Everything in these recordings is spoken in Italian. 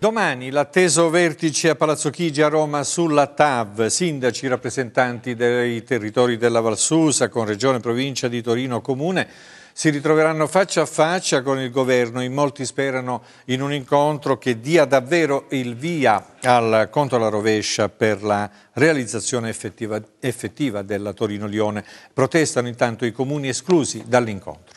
Domani l'atteso vertice a Palazzo Chigi a Roma sulla TAV, sindaci rappresentanti dei territori della Valsusa con Regione, Provincia di Torino, Comune, si ritroveranno faccia a faccia con il governo. In molti sperano in un incontro che dia davvero il via al conto alla rovescia per la realizzazione effettiva, effettiva della Torino-Lione. Protestano intanto i comuni esclusi dall'incontro.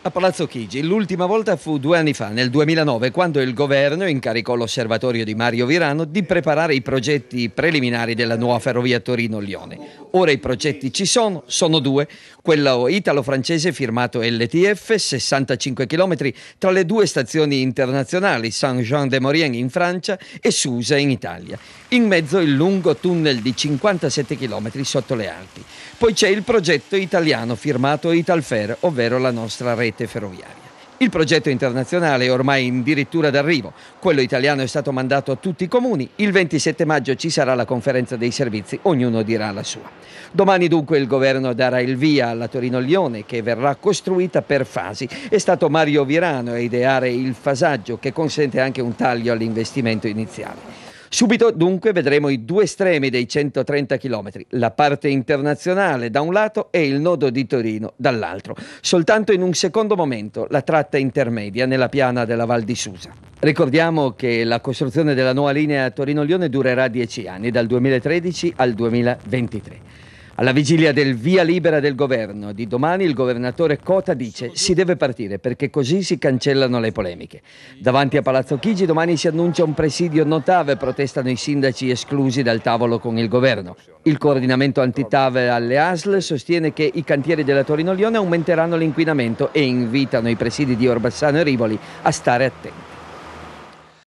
A Palazzo Chigi l'ultima volta fu due anni fa, nel 2009, quando il governo incaricò l'osservatorio di Mario Virano di preparare i progetti preliminari della nuova ferrovia Torino-Lione. Ora i progetti ci sono, sono due, quello italo-francese firmato LTF, 65 km tra le due stazioni internazionali, saint jean de maurien in Francia e Susa in Italia. In mezzo il lungo tunnel di 57 km sotto le Alpi. Poi c'è il progetto italiano firmato Italfer, ovvero la nostra rete rete ferroviaria. Il progetto internazionale è ormai addirittura d'arrivo, quello italiano è stato mandato a tutti i comuni, il 27 maggio ci sarà la conferenza dei servizi, ognuno dirà la sua. Domani dunque il governo darà il via alla Torino-Lione che verrà costruita per fasi. È stato Mario Virano a ideare il fasaggio che consente anche un taglio all'investimento iniziale. Subito dunque vedremo i due estremi dei 130 km, la parte internazionale da un lato e il nodo di Torino dall'altro. Soltanto in un secondo momento la tratta intermedia nella piana della Val di Susa. Ricordiamo che la costruzione della nuova linea Torino-Lione durerà 10 anni, dal 2013 al 2023. Alla vigilia del via libera del governo di domani il governatore Cota dice si deve partire perché così si cancellano le polemiche. Davanti a Palazzo Chigi domani si annuncia un presidio notave, protestano i sindaci esclusi dal tavolo con il governo. Il coordinamento anti-TAV alle ASL sostiene che i cantieri della Torino-Lione aumenteranno l'inquinamento e invitano i presidi di Orbassano e Rivoli a stare attenti.